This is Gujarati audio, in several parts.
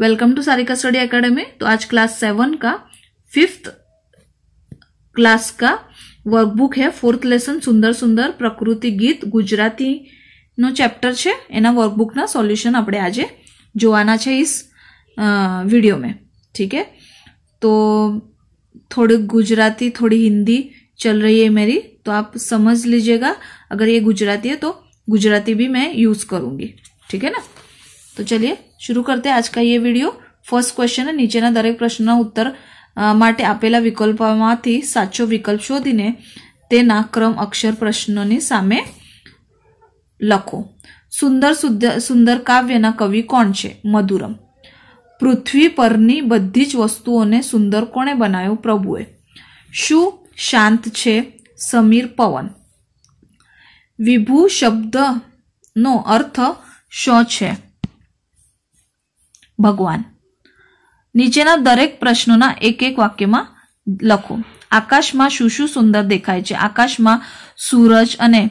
welcome to Sarika study academy तो आज क्लास सेवन का फिफ्थ क्लास का वर्कबुक है फोर्थ लेसन सुंदर सुंदर प्रकृति गीत गुजराती नो चैप्टर છે एना वर्कबुक સોલ્યુશન આપણે अपने आज जो इस वीडियो में ठीक है तो थोड़ी गुजराती थोड़ी हिंदी चल रही है मेरी तो आप समझ लीजिएगा अगर ये गुजराती है तो गुजराती भी मैं यूज़ करूँगी ठीक है ना તો चलिए શરૂ करते हैं आज વિડીયો ફર્સ્ટ ક્વેશ્ચન નીચેના દરેક પ્રશ્નના ઉત્તર માટે આપેલા વિકલ્પોમાંથી સાચો વિકલ્પ શોધીને તેના ક્રમ અક્ષર પ્રશ્નોની સામે લખો સુંદર સુંદર કાવ્યના કવિ કોણ છે મધુરમ પૃથ્વી પરની બધી જ વસ્તુઓને સુંદર કોણે બનાવ્યો પ્રભુએ શું શાંત છે સમીર પવન વિભુ શબ્દનો અર્થ શો છે ભગવાન નીચેના દરેક પ્રશ્નોના એક એક વાક્યમાં લખો આકાશમાં શું શું સુંદર દેખાય છે આકાશમાં સૂરજ અને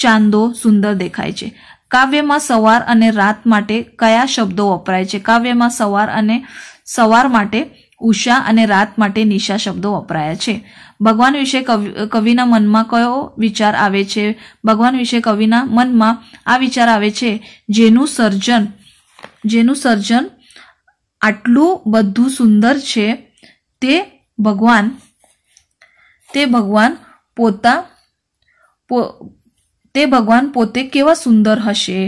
ચાંદો સુંદર દેખાય છે કાવ્યમાં સવાર અને રાત માટે કયા શબ્દો વપરાય છે કાવ્યમાં સવાર અને સવાર માટે ઉષા અને રાત માટે નિશા શબ્દો વપરાયા છે ભગવાન વિશે કવિ કવિના મનમાં કયો વિચાર આવે છે ભગવાન વિશે કવિના મનમાં આ વિચાર આવે છે જેનું સર્જન જેનું સર્જન આટલું બધું સુંદર છે તે ભગવાન તે ભગવાન પોતા તે ભગવાન પોતે કેવા સુંદર હશે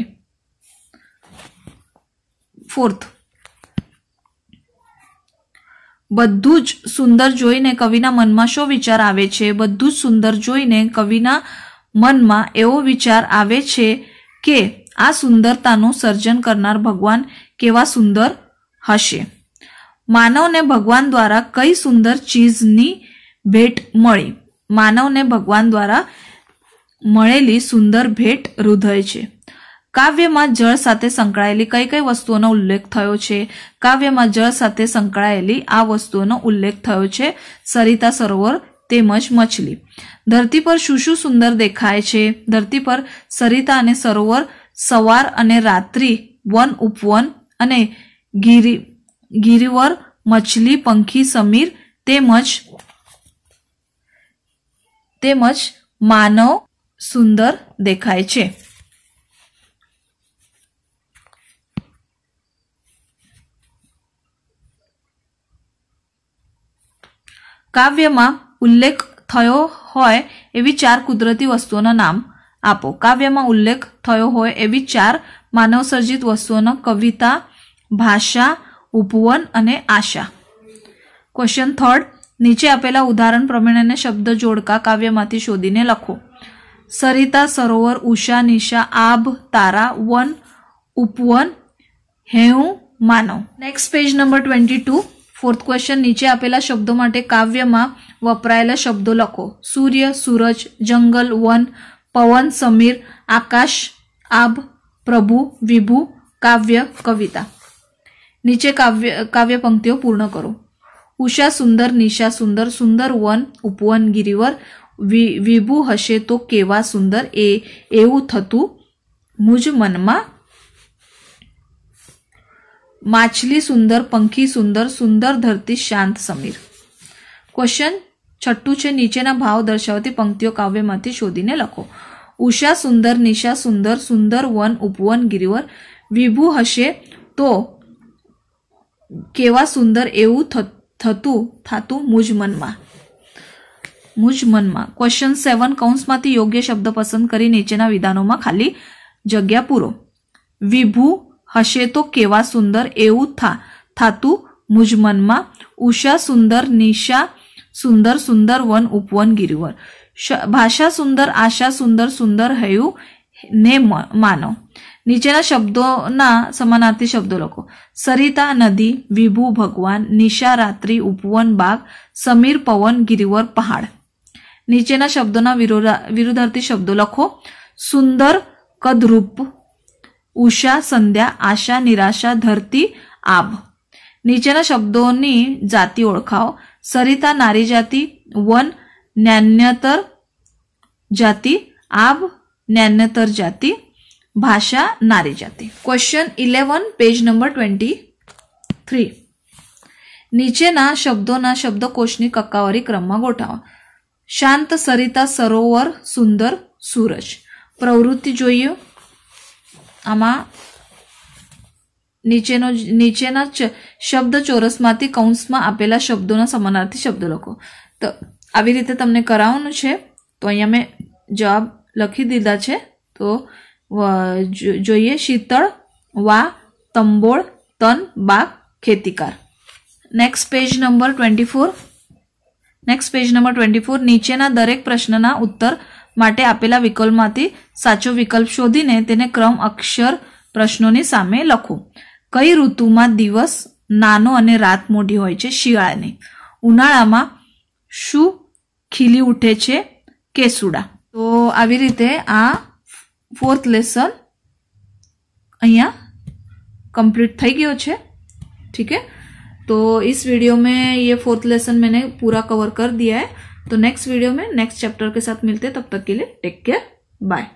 ફોર્થ બધું જ સુંદર જોઈને કવિના મનમાં શો વિચાર આવે છે બધું જ સુંદર જોઈને કવિના મનમાં એવો વિચાર આવે છે કે આ સુંદરતાનું સર્જન કરનાર ભગવાન કેવા સુંદર હશે માનવને ભગવાન દ્વારા કઈ સુંદર ચીજની ભેટ મળી માનવને ભગવાન દ્વારા મળેલી સુંદર ભેટ હૃદય છે કાવ્યમાં જળ સાથે સંકળાયેલી કઈ કઈ વસ્તુઓનો ઉલ્લેખ થયો છે કાવ્યમાં જળ સાથે સંકળાયેલી આ વસ્તુઓનો ઉલ્લેખ થયો છે સરિતા સરોવર તેમજ મછલી ધરતી પર શું શું સુંદર દેખાય છે ધરતી પર સરિતા અને સરોવર સવાર અને રાત્રિ વન ઉપવન અને ગીરી ગિરિવર મછલી પંખી સમીર તેમજ તેમજ માનવ સુંદર દેખાય છે કાવ્યમાં ઉલ્લેખ થયો હોય એવી ચાર કુદરતી વસ્તુઓના નામ આપો કાવ્યમાં ઉલ્લેખ થયો હોય એવી ચાર માનવસર્જિત વસ્તુઓના કવિતા ભાષા ઉપવન અને આશા ક્વેશ્ચન થર્ડ નીચે આપેલા ઉદાહરણ પ્રમાણેના શબ્દ જોડકા કાવ્યમાંથી શોધીને લખો સરિતા સરોવર ઉષા નિશા આભ તારા વન ઉપવન હેઉ માનવ next page number twenty two fourth question નીચે આપેલા શબ્દો માટે કાવ્યમાં વપરાયેલા શબ્દો લખો સૂર્ય સૂરજ જંગલ વન પવન સમીર આકાશ આભ પ્રભુ વિભુ કાવ્ય કવિતા નીચે કાવ્ય કાવ્ય પંક્તિઓ પૂર્ણ કરો ઉષા સુંદર નિશા સુંદર સુંદર વન ઉપવન ગિરિવર વિભુ હશે તો કેવા સુંદર એ એવું થતું મુજ મનમાં માછલી સુંદર પંખી સુંદર સુંદર ધરતી શાંત સમીર ક્વેશ્ચન છઠ્ઠું છે નીચેના ભાવ દર્શાવતી પંક્તિઓ કાવ્યમાંથી શોધીને લખો ઉષા સુંદર નિશા સુંદર સુંદર વન ઉપવન ગિરિવર વિભુ હશે તો કેવા સુંદર એવું થતું થાતું મુજ મનમાં મુજ મનમાં ક્વેશ્ચન સેવન કૌંસમાંથી યોગ્ય શબ્દ પસંદ કરી નીચેના વિધાનોમાં ખાલી જગ્યા પૂરો વિભુ હશે તો કેવા સુંદર એવું થા થાતું મુજ મનમાં ઉષા સુંદર નિશા સુંદર સુંદર વન ઉપવન ગિરિવર ભાષા સુંદર આશા સુંદર સુંદર હયું ને માનો नीचेना समानार्थी शब्द लखो सरिता नदी विभू भगवान निशा रात्री उपवन बाग समीर पवन गिरीवार पहाड नीचेना विरुद्धार्थी शब्द लखो सुंदर कदरूप उषा संध्या आशा निराशा धरती नीचेना आब्दो जाती ओळखाव सरिता नारी जाती वन ज्ञान्यतर जाती आनर जाती ભાષા નારી जाति question eleven page number twenty three નીચેના શબ્દોના શબ્દકોશની કક્કાવારી ક્રમમાં ગોઠવો શાંત સરિતા સરોવર સુંદર સૂરજ પ્રવૃત્તિ જોઈએ આમાં નીચેનો નીચેના શબ્દ ચોરસમાંથી કૌંસમાં આપેલા શબ્દોના સમાનાર્થી શબ્દ લખો તો આવી રીતે તમને કરાવવાનું છે તો અહીંયા મેં જવાબ લખી દીધા છે તો જોઈએ શીતળ વા તંબોળ તન બાગ ખેતીકાર next page number twenty four next page number twenty four નીચેના દરેક પ્રશ્નના ઉત્તર માટે આપેલા વિકલ્પમાંથી સાચો વિકલ્પ શોધીને તેને ક્રમ અક્ષર પ્રશ્નોની સામે લખો કઈ ઋતુમાં દિવસ નાનો અને રાત મોડી હોય છે શિયાળાની ઉનાળામાં શું ખીલી ઉઠે છે કેસુડા તો આવી રીતે આ फोर्थ लेसन आया कंप्लीट થઈ ગયો છે ઠીક હે તો ਇਸ વિડિયો મે યે फोर्थ लेसन મેને પૂરા કવર કર દિયા હે તો નેક્સ્ટ વિડિયો મે નેક્સ્ટ ચેપ્ટર કે સાથ મિલતે તબ તક કે લિયે ટેક કેર બાય